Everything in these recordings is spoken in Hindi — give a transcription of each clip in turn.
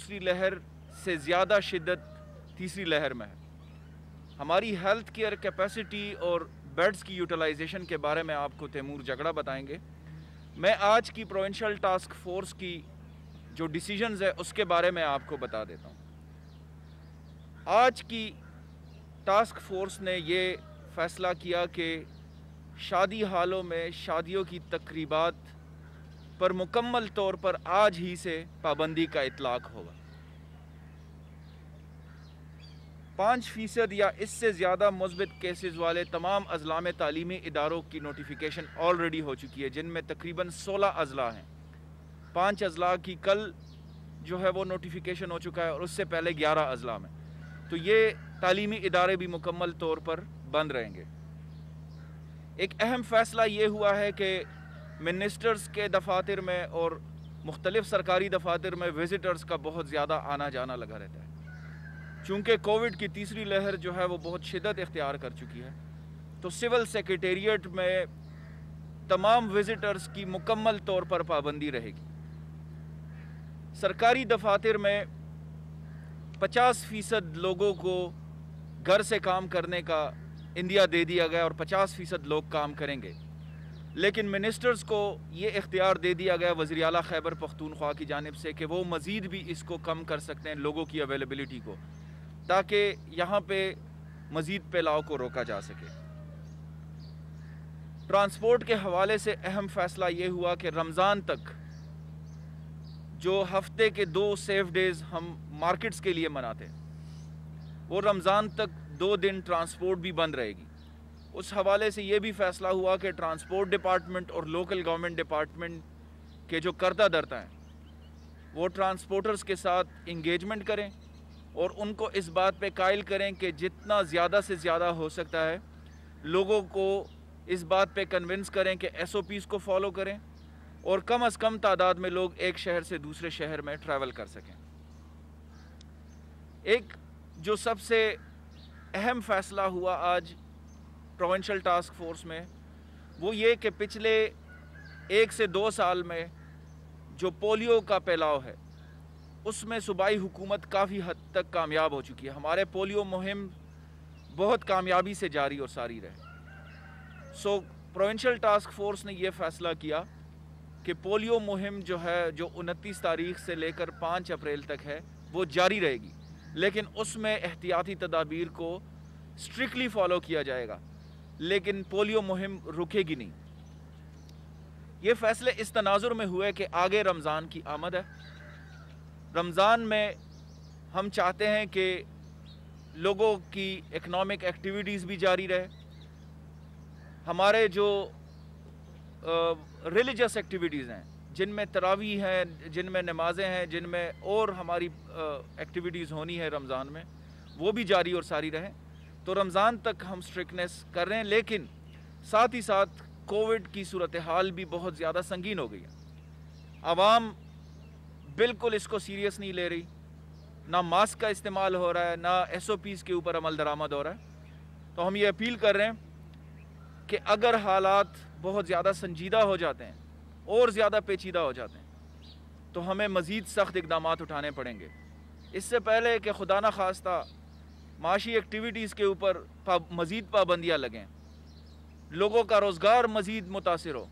दूसरी लहर से ज़्यादा शिदत तीसरी लहर में है हमारी हेल्थ केयर कैपेसिटी और बेड्स की यूटिलाइजेशन के बारे में आपको तैमूर झगड़ा बताएंगे मैं आज की प्रोविंशियल टास्क फोर्स की जो डिसीजंस है उसके बारे में आपको बता देता हूँ आज की टास्क फोर्स ने ये फैसला किया कि शादी हालों में शादियों की तकरीबात पर मुकम्मल तौर पर आज ही से पाबंदी का इतलाक होगा पाँच फ़ीसद या इससे ज़्यादा मुस्बित केसेस वाले तमाम अजला में तालीमी इदारों की नोटिफिकेशन ऑलरेडी हो चुकी है जिनमें तकरीबन सोलह अजला हैं पाँच अजला की कल जो है वो नोटिफिकेशन हो चुका है और उससे पहले ग्यारह अजला में तो ये तालीमी इदारे भी मुकम्मल तौर पर बंद रहेंगे एक अहम फ़ैसला ये हुआ है कि मिनिस्टर्स के दफातर में और मुख्तलिफ सरकारी दफातर में विज़िटर्स का बहुत ज़्यादा आना जाना लगा रहता है चूँकि कोविड की तीसरी लहर जो है वो बहुत शिदत इख्तियार कर चुकी है तो सिविल सेक्रटेरिएट में तमाम विज़िटर्स की मुकम्मल तौर पर पाबंदी रहेगी सरकारी दफातर में 50 फ़ीसद लोगों को घर से काम करने का इंदिया दे दिया गया और 50 फ़ीसद लोग काम करेंगे लेकिन मिनिस्टर्स को ये इख्तियार दे दिया गया वजी अला खैबर पख्तूनख्वा की जानब से कि वो मज़ीद भी इसको कम कर सकते हैं लोगों की अवेलेबलिटी को ताकि यहाँ पर मज़ीद फैलाव को रोका जा सके ट्रांसपोर्ट के हवाले से अहम फ़ैसला ये हुआ कि रमज़ान तक जो हफ्ते के दो सेफ डेज़ हम मार्केट्स के लिए मनाते हैं वो रमज़ान तक दो दिन ट्रांसपोर्ट भी बंद रहेगी उस हवाले से ये भी फैसला हुआ कि ट्रांसपोर्ट डिपार्टमेंट और लोकल गवर्नमेंट डिपार्टमेंट के जो करता दरता हैं वो ट्रांसपोर्टर्स के साथ इंगेजमेंट करें और उनको इस बात पे कायल करें कि जितना ज़्यादा से ज़्यादा हो सकता है लोगों को इस बात पे कन्विंस करें कि एस ओ पीज़ को फॉलो करें और कम अज़ कम तादाद में लोग एक शहर से दूसरे शहर में ट्रैवल कर सकें एक जो सबसे अहम फ़ैसला हुआ आज प्रोवेंशल टास्क फोर्स में वो ये कि पिछले एक से दो साल में जो पोलियो का फैलाव है उसमें सूबाई हुकूमत काफ़ी हद तक कामयाब हो चुकी है हमारे पोलियो मुहिम बहुत कामयाबी से जारी और सारी रहे सो प्रोवेंशल टास्क फोर्स ने यह फ़ैसला किया कि पोलियो मुहिम जो है जो उनतीस तारीख से लेकर पाँच अप्रैल तक है वो जारी रहेगी लेकिन उसमें एहतियाती तदाबीर को स्ट्रिक्टली फॉलो किया जाएगा लेकिन पोलियो मुहिम रुकेगी नहीं ये फैसले इस तनाजुर में हुए कि आगे रमज़ान की आमद है रमज़ान में हम चाहते हैं कि लोगों की इकनॉमिक एक्टिविटीज़ भी जारी रहे हमारे जो रिलीजस एक्टिविटीज़ हैं जिनमें तरावी हैं जिनमें नमाज़ें हैं जिनमें और हमारी एक्टिविटीज़ होनी है रमज़ान में वो भी जारी और सारी रहें तो रमज़ान तक हम स्ट्रिकनेस कर रहे हैं लेकिन साथ ही साथ कोविड की सूरत हाल भी बहुत ज़्यादा संगीन हो गई है आवाम बिल्कुल इसको सीरियस नहीं ले रही ना मास्क का इस्तेमाल हो रहा है ना एस ओ पीज़ के ऊपर अमल दरामद हो रहा है तो हम ये अपील कर रहे हैं कि अगर हालात बहुत ज़्यादा संजीदा हो जाते हैं और ज़्यादा पेचीदा हो जाते हैं तो हमें मज़ीद सख्त इकदाम उठाने पड़ेंगे इससे पहले कि खुदा न खास्ता माशी एक्टिविटीज़ के ऊपर मज़ीद पाबंदियाँ लगें लोगों का रोज़गार मज़ीद मुतासर हो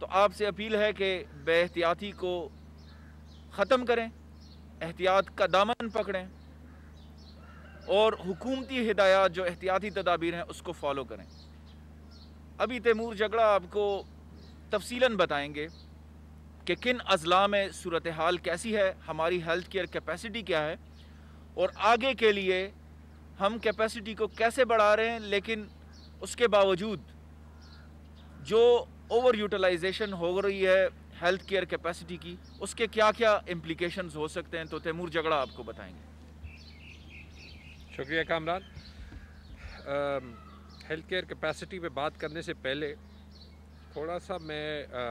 तो आपसे अपील है कि बेहतियाती को ख़त्म करें एहतियात का दामन पकड़ें और हुकूमती हदायत जो एहतियाती तदाबीर हैं उसको फॉलो करें अभी तैमूर झगड़ा आपको तफसीला बताएँगे कि किन अजला में सूरत हाल कैसी है हमारी हेल्थ केयर कैपेसिटी क्या है और आगे के लिए हम कैपेसिटी को कैसे बढ़ा रहे हैं लेकिन उसके बावजूद जो ओवर यूटिलाइजेशन हो रही है हेल्थ केयर कैपेसिटी की उसके क्या क्या इम्प्लीकेशन हो सकते हैं तो तैमूर झगड़ा आपको बताएंगे शुक्रिया कामरान हेल्थ केयर कैपेसिटी पे बात करने से पहले थोड़ा सा मैं आ,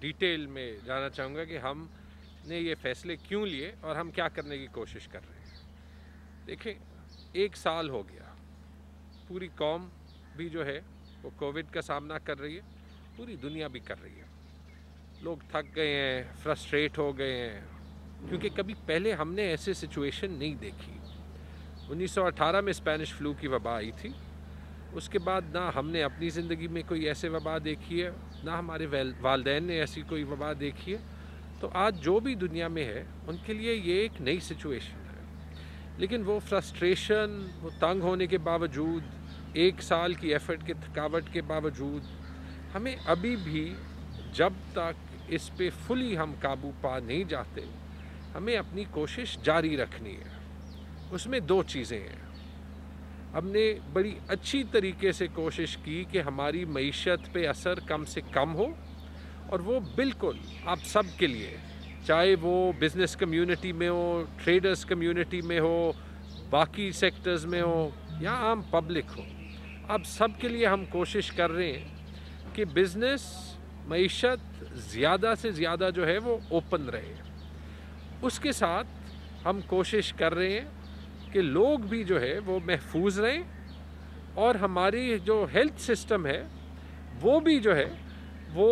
डिटेल में जाना चाहूँगा कि हमने ये फैसले क्यों लिए और हम क्या करने की कोशिश कर रहे हैं देखें एक साल हो गया पूरी कौम भी जो है वो कोविड का सामना कर रही है पूरी दुनिया भी कर रही है लोग थक गए हैं फ्रस्ट्रेट हो गए हैं क्योंकि कभी पहले हमने ऐसे सिचुएशन नहीं देखी 1918 में स्पेनिश फ्लू की वबा आई थी उसके बाद ना हमने अपनी ज़िंदगी में कोई ऐसे वबा देखी है ना हमारे वालदे ने ऐसी कोई वबा देखी है तो आज जो भी दुनिया में है उनके लिए ये एक नई सिचुएशन लेकिन वो फ्रस्ट्रेशन वो तंग होने के बावजूद एक साल की एफर्ट के थकावट के बावजूद हमें अभी भी जब तक इस पे फुली हम काबू पा नहीं जाते हमें अपनी कोशिश जारी रखनी है उसमें दो चीज़ें हैं हमने बड़ी अच्छी तरीके से कोशिश की कि हमारी मीशत पे असर कम से कम हो और वो बिल्कुल आप सब के लिए चाहे वो बिज़नेस कम्युनिटी में हो ट्रेडर्स कम्युनिटी में हो बाकी सेक्टर्स में हो या आम पब्लिक हो अब सब के लिए हम कोशिश कर रहे हैं कि बिज़नेस मीशत ज़्यादा से ज़्यादा जो है वो ओपन रहे उसके साथ हम कोशिश कर रहे हैं कि लोग भी जो है वो महफूज रहें और हमारी जो हेल्थ सिस्टम है वो भी जो है वो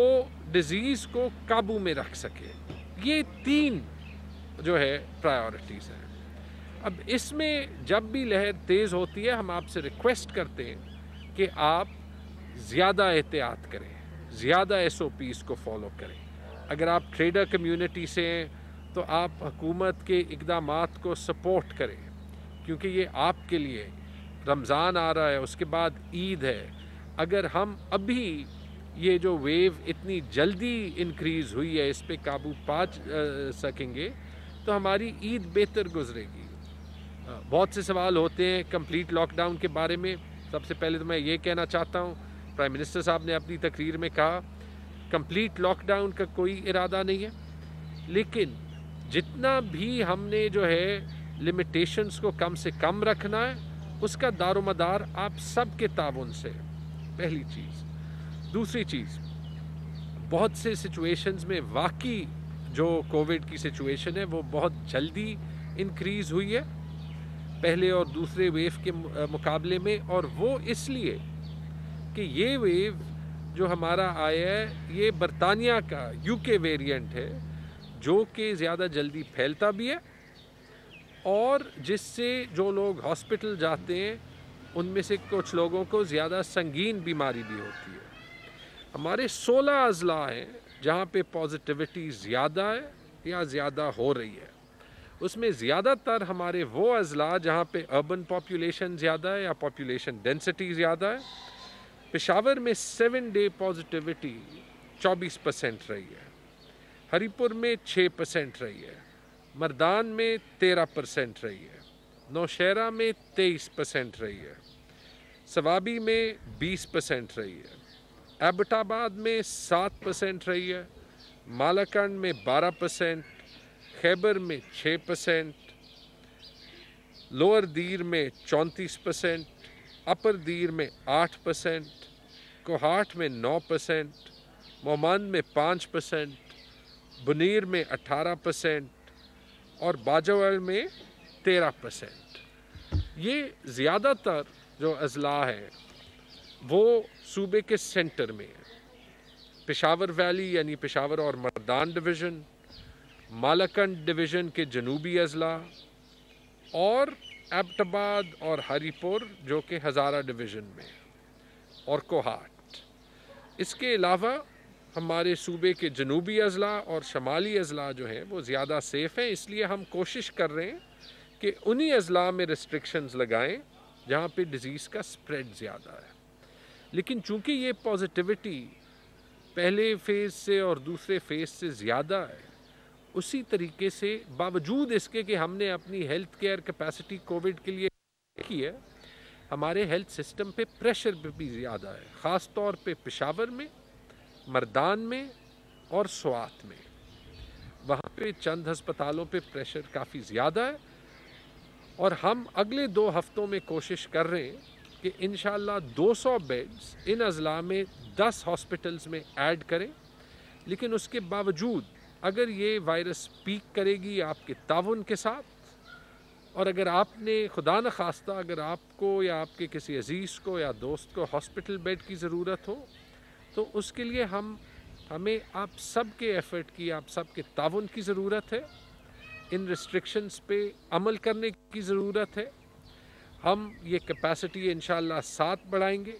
डिज़ीज़ को काबू में रख सके ये तीन जो है प्रायोरिटीज़ हैं अब इसमें जब भी लहर तेज़ होती है हम आपसे रिक्वेस्ट करते हैं कि आप ज़्यादा एहतियात करें ज़्यादा एस ओ पीज़ को फॉलो करें अगर आप ट्रेडर कम्युनिटी से हैं तो आप हुकूमत के इकदाम को सपोर्ट करें क्योंकि ये आपके लिए रमज़ान आ रहा है उसके बाद ईद है अगर हम अभी ये जो वेव इतनी जल्दी इंक्रीज़ हुई है इस पर काबू पा सकेंगे तो हमारी ईद बेहतर गुजरेगी बहुत से सवाल होते हैं कंप्लीट लॉकडाउन के बारे में सबसे पहले तो मैं ये कहना चाहता हूँ प्राइम मिनिस्टर साहब ने अपनी तकरीर में कहा कंप्लीट लॉकडाउन का कोई इरादा नहीं है लेकिन जितना भी हमने जो है लिमिटेशंस को कम से कम रखना है उसका दारोमदार आप सब के से पहली चीज़ दूसरी चीज़ बहुत से सिचुएशंस में वाकई जो कोविड की सिचुएशन है वो बहुत जल्दी इंक्रीज़ हुई है पहले और दूसरे वेव के मुकाबले में और वो इसलिए कि ये वेव जो हमारा आया है ये बरतानिया का यूके वेरिएंट है जो कि ज़्यादा जल्दी फैलता भी है और जिससे जो लोग हॉस्पिटल जाते हैं उनमें से कुछ लोगों को ज़्यादा संगीन बीमारी भी होती है हमारे 16 अजला हैं जहाँ पे पॉजिटिविटी ज़्यादा है या ज़्यादा हो रही है उसमें ज़्यादातर हमारे वो अजला जहाँ पे अर्बन पॉपुलेशन ज़्यादा है या पॉपुलेशन डेंसिटी ज़्यादा है पेशावर में सेवन डे पॉजिटिविटी 24 परसेंट रही है हरीपुर में 6 परसेंट रही है मर्दान में 13 परसेंट रही है नौशहरा में 23 परसेंट रही है सवाबी में 20 परसेंट रही है एबटाबाद में सात परसेंट रही है मालाकंड में बारह परसेंट खैबर में छः परसेंट लोअर दीर में चौंतीस परसेंट अपर दीर में आठ परसेंट कोहाट में नौ परसेंट मोमान में पाँच परसेंट बनीर में अठारह परसेंट और बाजावल में तेरह परसेंट ये ज़्यादातर जो अजला है वो सूबे के सेंटर में है पेशावर वैली यानी पेशावर और मर्दान डिवीज़न मालाकंड डिवीज़न के जनूबी अजला और एबटाबाद और हरीपुर जो कि हज़ारा डिवीज़न में और कोहाट इसके अलावा हमारे सूबे के जनूबी अजला और शमाली अजला जो हैं वो ज़्यादा सेफ़ हैं इसलिए हम कोशिश कर रहे हैं कि उन्हीं अजला में रिस्ट्रिक्शंस लगाएं जहाँ पे डिज़ीज़ का स्प्रेड ज़्यादा है लेकिन चूंकि ये पॉजिटिविटी पहले फेज़ से और दूसरे फेज़ से ज़्यादा है उसी तरीके से बावजूद इसके कि हमने अपनी हेल्थ केयर कैपेसिटी कोविड के लिए की है हमारे हेल्थ सिस्टम पे प्रेशर पे भी ज़्यादा है ख़ास तौर पे पेशावर में मर्दान में और स्वात में वहाँ पे चंद हस्पतालों पे प्रेशर काफ़ी ज़्यादा है और हम अगले दो हफ्तों में कोशिश कर रहे हैं कि इन 200 बेड्स इन अजला में 10 हॉस्पिटल्स में ऐड करें लेकिन उसके बावजूद अगर ये वायरस पीक करेगी आपके ताउन के साथ और अगर आपने खुदा न खास्ता अगर आपको या आपके किसी अजीज़ को या दोस्त को हॉस्पिटल बेड की ज़रूरत हो तो उसके लिए हम हमें आप सब के एफ़र्ट की आप सब के ताउन की ज़रूरत है इन रिस्ट्रिक्शंस पे अमल करने की ज़रूरत है हम ये कैपेसिटी इन साथ बढ़ाएंगे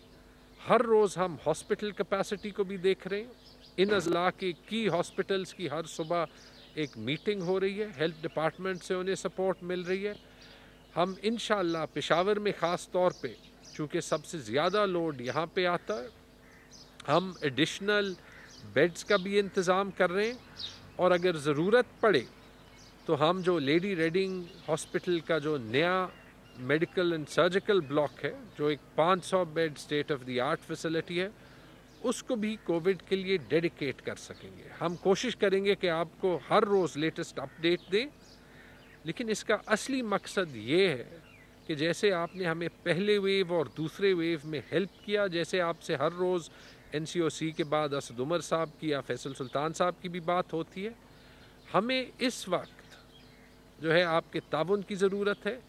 हर रोज़ हम हॉस्पिटल कैपेसिटी को भी देख रहे हैं इन अजला के की हॉस्पिटल्स की हर सुबह एक मीटिंग हो रही है हेल्थ डिपार्टमेंट से उन्हें सपोर्ट मिल रही है हम इन पेशावर में ख़ास तौर पे चूँकि सबसे ज़्यादा लोड यहाँ पे आता है हम एडिशनल बेड्स का भी इंतज़ाम कर रहे हैं और अगर ज़रूरत पड़े तो हम जो लेडी रेडिंग हॉस्पिटल का जो नया मेडिकल एंड सर्जिकल ब्लॉक है जो एक 500 bed state of the art facility है उसको भी कोविड के लिए डेडिकेट कर सकेंगे हम कोशिश करेंगे कि आपको हर रोज़ लेटेस्ट अपडेट दें लेकिन इसका असली मकसद ये है कि जैसे आपने हमें पहले वेव और दूसरे वेव में हेल्प किया जैसे आपसे हर रोज़ एन के बाद असद उमर साहब की या फैसल सुल्तान साहब की भी बात होती है हमें इस वक्त जो है आपके ताउन की ज़रूरत है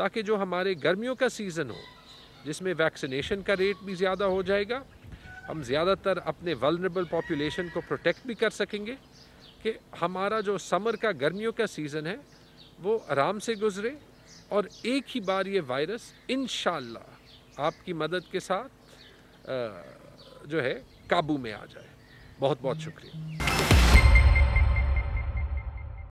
ताकि जो हमारे गर्मियों का सीज़न हो जिसमें वैक्सीनेशन का रेट भी ज़्यादा हो जाएगा हम ज़्यादातर अपने वलनरेबल पॉपुलेशन को प्रोटेक्ट भी कर सकेंगे कि हमारा जो समर का गर्मियों का सीज़न है वो आराम से गुजरे और एक ही बार ये वायरस इन आपकी मदद के साथ जो है काबू में आ जाए बहुत बहुत शुक्रिया